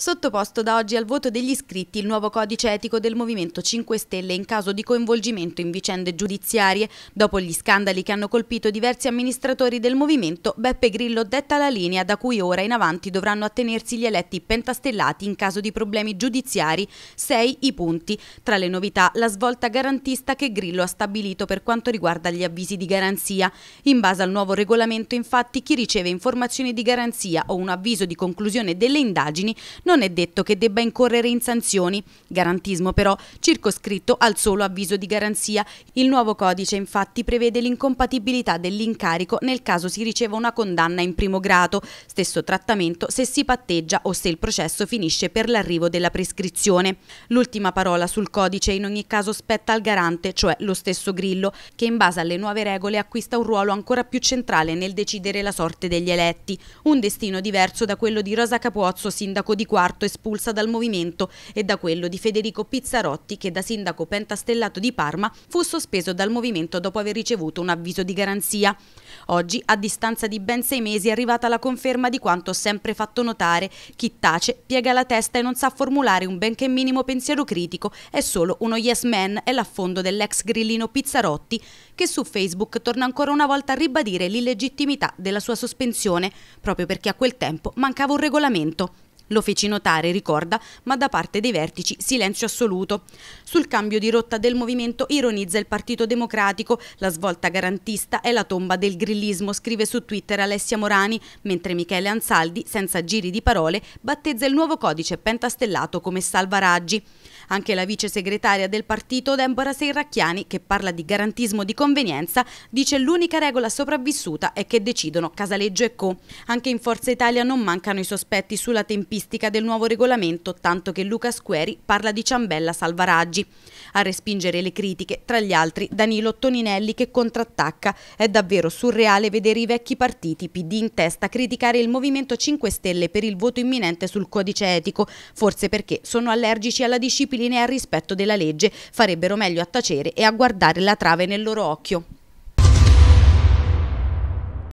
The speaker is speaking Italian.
Sottoposto da oggi al voto degli iscritti il nuovo codice etico del Movimento 5 Stelle in caso di coinvolgimento in vicende giudiziarie. Dopo gli scandali che hanno colpito diversi amministratori del Movimento, Beppe Grillo detta la linea da cui ora in avanti dovranno attenersi gli eletti pentastellati in caso di problemi giudiziari. 6 i punti. Tra le novità la svolta garantista che Grillo ha stabilito per quanto riguarda gli avvisi di garanzia. In base al nuovo regolamento infatti chi riceve informazioni di garanzia o un avviso di conclusione delle indagini non è detto che debba incorrere in sanzioni, garantismo però circoscritto al solo avviso di garanzia. Il nuovo codice infatti prevede l'incompatibilità dell'incarico nel caso si riceva una condanna in primo grado, stesso trattamento se si patteggia o se il processo finisce per l'arrivo della prescrizione. L'ultima parola sul codice in ogni caso spetta al garante, cioè lo stesso Grillo, che in base alle nuove regole acquista un ruolo ancora più centrale nel decidere la sorte degli eletti, un destino diverso da quello di Rosa Capuozzo, sindaco di Quattro quarto espulsa dal movimento e da quello di Federico Pizzarotti che da sindaco pentastellato di Parma fu sospeso dal movimento dopo aver ricevuto un avviso di garanzia. Oggi, a distanza di ben sei mesi, è arrivata la conferma di quanto ho sempre fatto notare. Chi tace, piega la testa e non sa formulare un benché minimo pensiero critico, è solo uno yes man, è l'affondo dell'ex grillino Pizzarotti, che su Facebook torna ancora una volta a ribadire l'illegittimità della sua sospensione, proprio perché a quel tempo mancava un regolamento. Lo feci notare, ricorda, ma da parte dei vertici silenzio assoluto. Sul cambio di rotta del movimento ironizza il Partito Democratico, la svolta garantista è la tomba del grillismo, scrive su Twitter Alessia Morani, mentre Michele Ansaldi, senza giri di parole, battezza il nuovo codice pentastellato come salvaraggi. Anche la vice segretaria del partito, Deborah Serracchiani, che parla di garantismo di convenienza, dice l'unica regola sopravvissuta è che decidono Casaleggio e Co. Anche in Forza Italia non mancano i sospetti sulla tempistica tempistica del nuovo regolamento, tanto che Luca Squeri parla di ciambella salvaraggi. A respingere le critiche, tra gli altri, Danilo Toninelli che contrattacca. È davvero surreale vedere i vecchi partiti, PD in testa, criticare il Movimento 5 Stelle per il voto imminente sul codice etico, forse perché sono allergici alla disciplina e al rispetto della legge, farebbero meglio a tacere e a guardare la trave nel loro occhio.